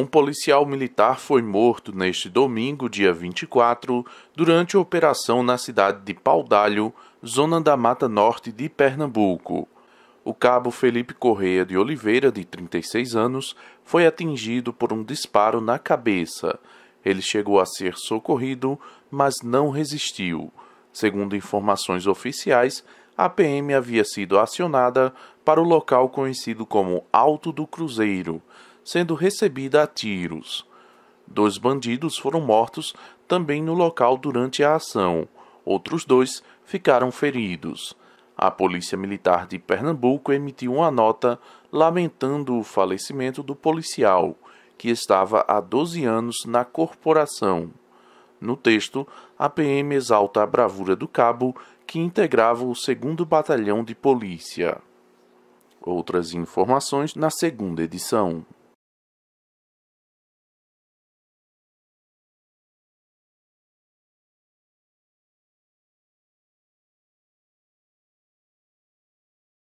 Um policial militar foi morto neste domingo, dia 24, durante operação na cidade de Paudalho, zona da Mata Norte de Pernambuco. O cabo Felipe Correia de Oliveira, de 36 anos, foi atingido por um disparo na cabeça. Ele chegou a ser socorrido, mas não resistiu. Segundo informações oficiais, a PM havia sido acionada para o local conhecido como Alto do Cruzeiro, sendo recebida a tiros. Dois bandidos foram mortos também no local durante a ação. Outros dois ficaram feridos. A Polícia Militar de Pernambuco emitiu uma nota lamentando o falecimento do policial, que estava há 12 anos na corporação. No texto, a PM exalta a bravura do cabo que integrava o 2 Batalhão de Polícia. Outras informações na segunda edição.